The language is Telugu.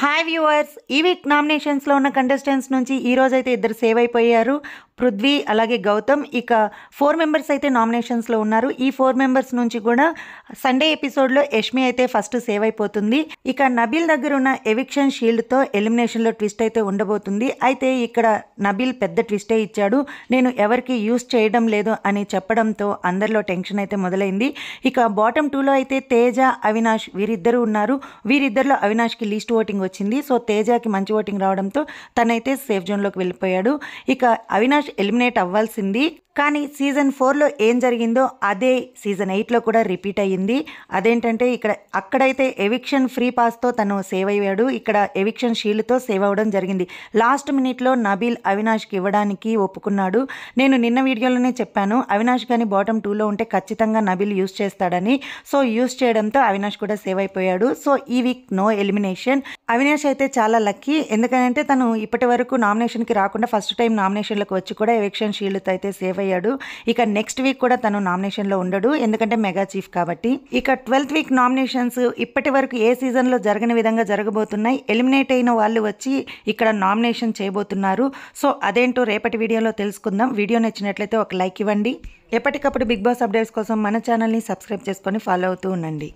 హాయ్ వ్యూవర్స్ ఈ వీక్ నామినేషన్స్లో ఉన్న కంటెస్టెంట్స్ నుంచి ఈరోజైతే ఇద్దరు సేవ్ అయిపోయారు పృథ్వీ అలాగే గౌతమ్ ఇక ఫోర్ మెంబర్స్ అయితే నామినేషన్స్లో ఉన్నారు ఈ ఫోర్ మెంబర్స్ నుంచి కూడా సండే ఎపిసోడ్లో యష్మి అయితే ఫస్ట్ సేవ్ అయిపోతుంది ఇక నబీల్ దగ్గర ఉన్న ఎవిక్షన్ షీల్డ్తో ఎలిమినేషన్లో ట్విస్ట్ అయితే ఉండబోతుంది అయితే ఇక్కడ నబీల్ పెద్ద ట్విస్టే ఇచ్చాడు నేను ఎవరికి యూస్ చేయడం లేదు అని చెప్పడంతో అందరిలో టెన్షన్ అయితే మొదలైంది ఇక బాటమ్ టూలో అయితే తేజ అవినాష్ వీరిద్దరూ ఉన్నారు వీరిద్దరిలో అవినాష్కి లీస్ట్ ఓటింగ్ వచ్చింది సో తేజకి మంచి ఓటింగ్ రావడంతో తనైతే సేఫ్ జోన్లోకి వెళ్ళిపోయాడు ఇక అవినాష్ అవినాష్ ఎలిమినేట్ అవ్వాల్సింది కానీ సీజన్ ఫోర్లో ఏం జరిగిందో అదే సీజన్ ఎయిట్లో కూడా రిపీట్ అయ్యింది అదేంటంటే ఇక్కడ అక్కడైతే ఎవిక్షన్ ఫ్రీ పాస్తో తను సేవ్ అయ్యాడు ఇక్కడ ఎవిక్షన్ షీల్డ్తో సేవ్ అవ్వడం జరిగింది లాస్ట్ మినిట్లో నబీల్ అవినాష్కి ఇవ్వడానికి ఒప్పుకున్నాడు నేను నిన్న వీడియోలోనే చెప్పాను అవినాష్ కానీ బాటమ్ టూలో ఉంటే ఖచ్చితంగా నబీల్ యూస్ చేస్తాడని సో యూస్ చేయడంతో అవినాష్ కూడా సేవ్ అయిపోయాడు సో ఈ వీక్ నో ఎలిమినేషన్ అవినాష్ అయితే చాలా లక్కీ ఎందుకంటే తను ఇప్పటి వరకు నామినేషన్కి రాకుండా ఫస్ట్ టైం నామినేషన్లకు వచ్చి కూడా ఎవిక్షన్ షీల్డ్తో అయితే సేవ్ అయ్యాడు ఇక నెక్స్ట్ వీక్ కూడా తను నామినేషన్లో ఉండడు ఎందుకంటే మెగా చీఫ్ కాబట్టి ఇక ట్వెల్త్ వీక్ నామినేషన్స్ ఇప్పటి వరకు ఏ సీజన్లో జరగని విధంగా జరగబోతున్నాయి ఎలిమినేట్ అయిన వాళ్ళు వచ్చి ఇక్కడ నామినేషన్ చేయబోతున్నారు సో అదేంటో రేపటి వీడియోలో తెలుసుకుందాం వీడియో నచ్చినట్లయితే ఒక లైక్ ఇవ్వండి ఎప్పటికప్పుడు బిగ్ బాస్ అప్డేట్స్ కోసం మన ఛానల్ని సబ్స్క్రైబ్ చేసుకొని ఫాలో అవుతూ ఉండండి